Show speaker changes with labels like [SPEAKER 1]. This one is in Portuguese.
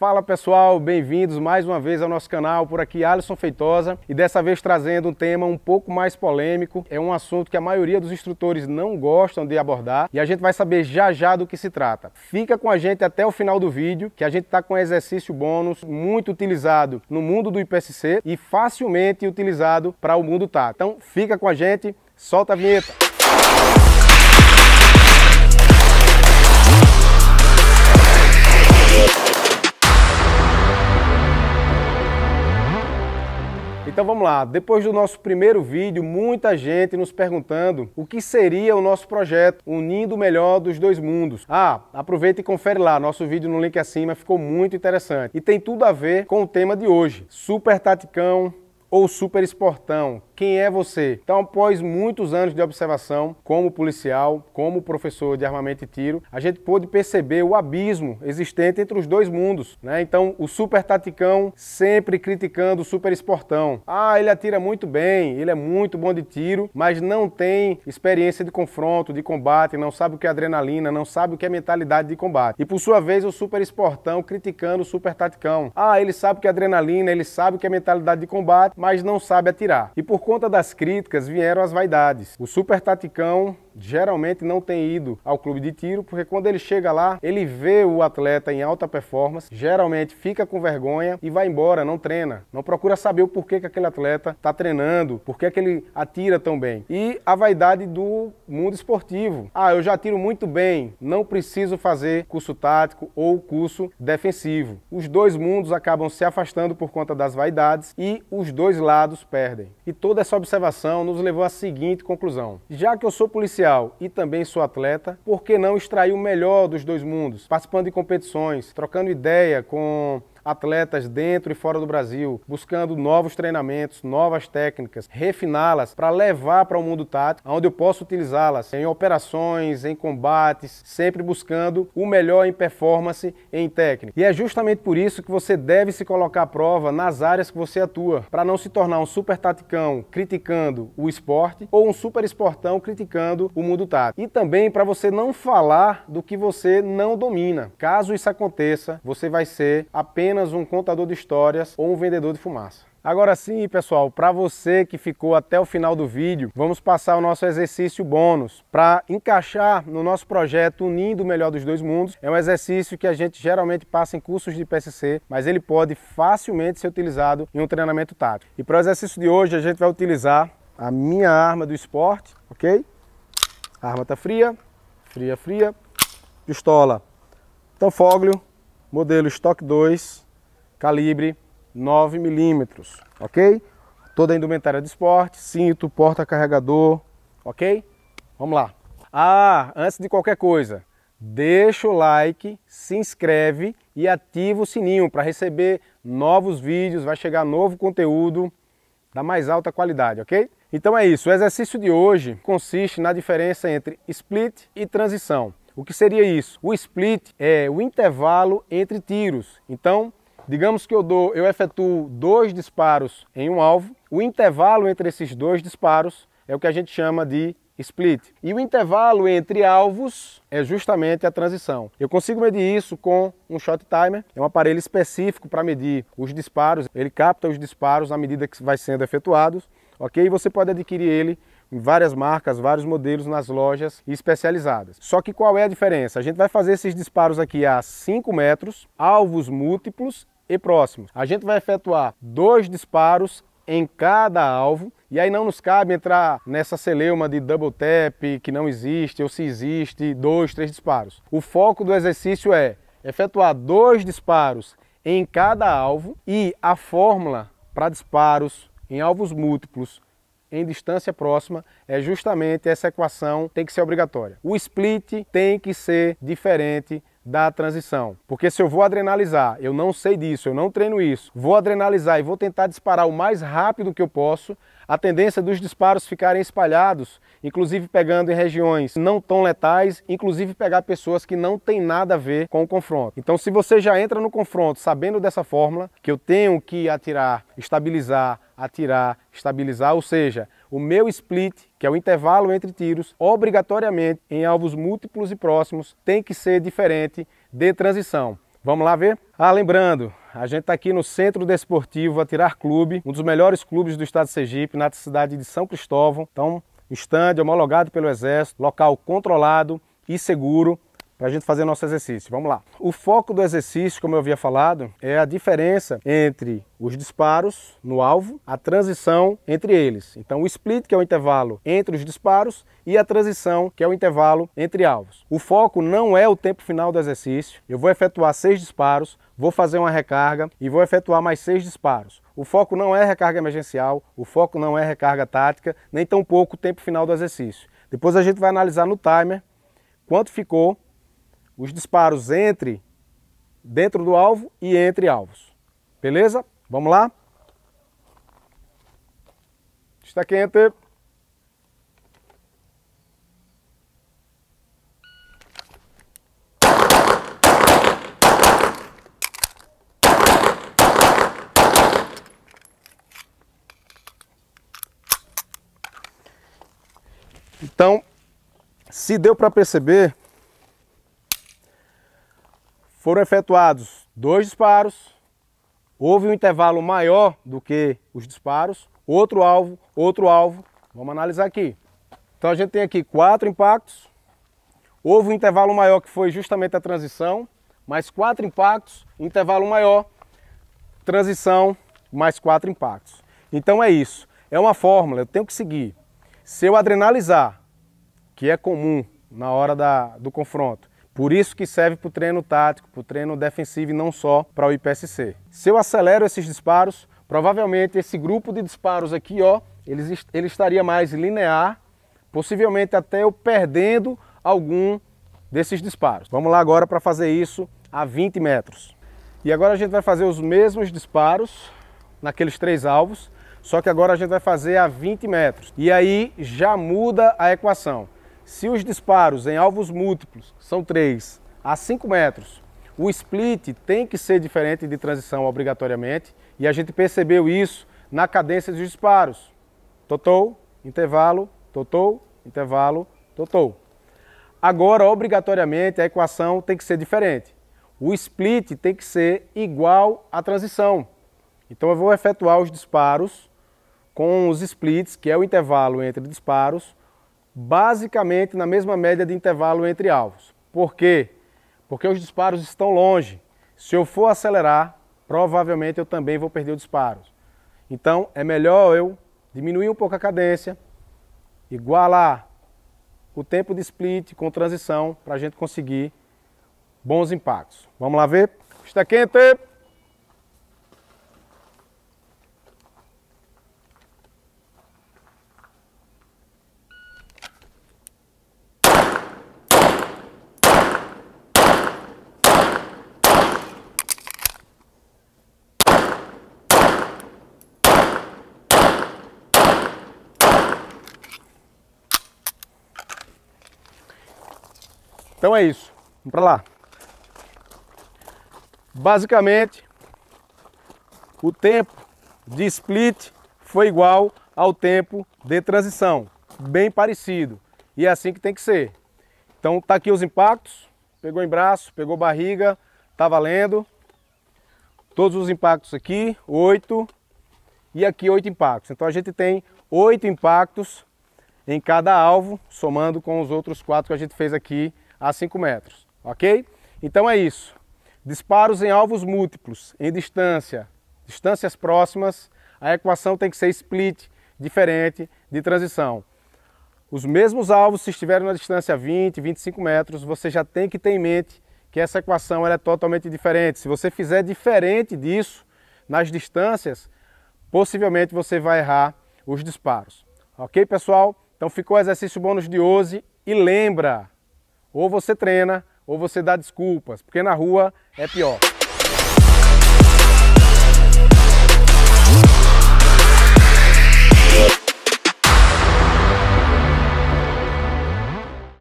[SPEAKER 1] Fala pessoal, bem-vindos mais uma vez ao nosso canal, por aqui Alisson Feitosa e dessa vez trazendo um tema um pouco mais polêmico, é um assunto que a maioria dos instrutores não gostam de abordar e a gente vai saber já já do que se trata. Fica com a gente até o final do vídeo que a gente está com um exercício bônus muito utilizado no mundo do IPSC e facilmente utilizado para o mundo tá. Então fica com a gente, solta a vinheta! Então vamos lá, depois do nosso primeiro vídeo, muita gente nos perguntando o que seria o nosso projeto Unindo o Melhor dos Dois Mundos. Ah, aproveita e confere lá, nosso vídeo no link acima ficou muito interessante e tem tudo a ver com o tema de hoje, super taticão, ou Super Esportão. Quem é você? Então, após muitos anos de observação como policial, como professor de armamento e tiro, a gente pôde perceber o abismo existente entre os dois mundos. Né? Então, o super taticão sempre criticando o super esportão. Ah, ele atira muito bem, ele é muito bom de tiro, mas não tem experiência de confronto, de combate, não sabe o que é adrenalina, não sabe o que é mentalidade de combate. E por sua vez, o super esportão criticando o super taticão. Ah, ele sabe o que é adrenalina, ele sabe o que é mentalidade de combate, mas não sabe atirar. E por conta das críticas vieram as vaidades. O super taticão geralmente não tem ido ao clube de tiro, porque quando ele chega lá, ele vê o atleta em alta performance, geralmente fica com vergonha e vai embora, não treina, não procura saber o porquê que aquele atleta está treinando, porquê que ele atira tão bem. E a vaidade do mundo esportivo. Ah, eu já tiro muito bem, não preciso fazer curso tático ou curso defensivo. Os dois mundos acabam se afastando por conta das vaidades e os dois lados perdem. E toda essa observação nos levou à seguinte conclusão: já que eu sou policial comercial e também sou atleta, por que não extrair o melhor dos dois mundos, participando de competições, trocando ideia com atletas dentro e fora do Brasil, buscando novos treinamentos, novas técnicas, refiná-las para levar para o mundo tático, onde eu posso utilizá-las em operações, em combates, sempre buscando o melhor em performance em técnica. E é justamente por isso que você deve se colocar à prova nas áreas que você atua, para não se tornar um super taticão criticando o esporte ou um super esportão criticando o mundo tático. E também para você não falar do que você não domina. Caso isso aconteça, você vai ser apenas apenas um contador de histórias ou um vendedor de fumaça. Agora sim, pessoal, para você que ficou até o final do vídeo, vamos passar o nosso exercício bônus para encaixar no nosso projeto Unindo o Melhor dos Dois Mundos. É um exercício que a gente geralmente passa em cursos de PSC, mas ele pode facilmente ser utilizado em um treinamento tático. E para o exercício de hoje, a gente vai utilizar a minha arma do esporte, ok? A arma tá fria, fria, fria, pistola, tanfóglio, então, modelo estoque 2, calibre 9 milímetros, ok? Toda a indumentária de esporte, cinto, porta-carregador, ok? Vamos lá. Ah, antes de qualquer coisa, deixa o like, se inscreve e ativa o sininho para receber novos vídeos, vai chegar novo conteúdo da mais alta qualidade, ok? Então é isso, o exercício de hoje consiste na diferença entre split e transição. O que seria isso? O split é o intervalo entre tiros. Então, digamos que eu dou, eu efetuo dois disparos em um alvo. O intervalo entre esses dois disparos é o que a gente chama de split. E o intervalo entre alvos é justamente a transição. Eu consigo medir isso com um shot timer, é um aparelho específico para medir os disparos. Ele capta os disparos à medida que vai sendo efetuados, ok? E você pode adquirir ele em várias marcas, vários modelos nas lojas especializadas. Só que qual é a diferença? A gente vai fazer esses disparos aqui a 5 metros, alvos múltiplos e próximos. A gente vai efetuar dois disparos em cada alvo e aí não nos cabe entrar nessa celeuma de double tap que não existe ou se existe dois, três disparos. O foco do exercício é efetuar dois disparos em cada alvo e a fórmula para disparos em alvos múltiplos em distância próxima, é justamente essa equação tem que ser obrigatória. O split tem que ser diferente da transição. Porque se eu vou adrenalizar, eu não sei disso, eu não treino isso, vou adrenalizar e vou tentar disparar o mais rápido que eu posso, a tendência dos disparos ficarem espalhados, inclusive pegando em regiões não tão letais, inclusive pegar pessoas que não têm nada a ver com o confronto. Então, se você já entra no confronto sabendo dessa fórmula, que eu tenho que atirar, estabilizar, atirar, estabilizar, ou seja, o meu split, que é o intervalo entre tiros, obrigatoriamente em alvos múltiplos e próximos, tem que ser diferente de transição. Vamos lá ver? Ah, lembrando, a gente está aqui no Centro Desportivo Atirar Clube, um dos melhores clubes do estado de Sergipe, na cidade de São Cristóvão. Então, estande homologado pelo Exército, local controlado e seguro para a gente fazer nosso exercício. Vamos lá. O foco do exercício, como eu havia falado, é a diferença entre os disparos no alvo, a transição entre eles. Então, o split, que é o intervalo entre os disparos, e a transição, que é o intervalo entre alvos. O foco não é o tempo final do exercício. Eu vou efetuar seis disparos, vou fazer uma recarga e vou efetuar mais seis disparos. O foco não é recarga emergencial, o foco não é recarga tática, nem tampouco o tempo final do exercício. Depois a gente vai analisar no timer quanto ficou os disparos entre dentro do alvo e entre alvos. Beleza? Vamos lá? Está quente. Então, se deu para perceber, foram efetuados dois disparos, houve um intervalo maior do que os disparos, outro alvo, outro alvo. Vamos analisar aqui. Então a gente tem aqui quatro impactos, houve um intervalo maior que foi justamente a transição, mais quatro impactos, intervalo maior, transição, mais quatro impactos. Então é isso, é uma fórmula, eu tenho que seguir. Se eu adrenalizar, que é comum na hora da, do confronto, por isso que serve para o treino tático, para o treino defensivo e não só para o IPSC. Se eu acelero esses disparos, provavelmente esse grupo de disparos aqui, ó, ele, ele estaria mais linear, possivelmente até eu perdendo algum desses disparos. Vamos lá agora para fazer isso a 20 metros. E agora a gente vai fazer os mesmos disparos naqueles três alvos, só que agora a gente vai fazer a 20 metros. E aí já muda a equação. Se os disparos em alvos múltiplos são 3 a 5 metros, o split tem que ser diferente de transição obrigatoriamente e a gente percebeu isso na cadência dos disparos. Totou, intervalo, totou, intervalo, totou. Agora, obrigatoriamente, a equação tem que ser diferente. O split tem que ser igual à transição. Então, eu vou efetuar os disparos com os splits, que é o intervalo entre disparos, basicamente na mesma média de intervalo entre alvos. Por quê? Porque os disparos estão longe. Se eu for acelerar, provavelmente eu também vou perder os disparos. Então é melhor eu diminuir um pouco a cadência, igualar o tempo de split com transição para a gente conseguir bons impactos. Vamos lá ver? Está quente! Então é isso. Vamos para lá. Basicamente, o tempo de split foi igual ao tempo de transição, bem parecido. E é assim que tem que ser. Então tá aqui os impactos, pegou em braço, pegou barriga, tá valendo. Todos os impactos aqui, oito e aqui oito impactos. Então a gente tem oito impactos em cada alvo, somando com os outros quatro que a gente fez aqui a 5 metros, ok? Então é isso. Disparos em alvos múltiplos, em distância, distâncias próximas, a equação tem que ser split, diferente de transição. Os mesmos alvos, se estiverem na distância 20, 25 metros, você já tem que ter em mente que essa equação é totalmente diferente. Se você fizer diferente disso nas distâncias, possivelmente você vai errar os disparos. Ok, pessoal? Então ficou o exercício bônus de hoje e lembra, ou você treina, ou você dá desculpas, porque na rua é pior.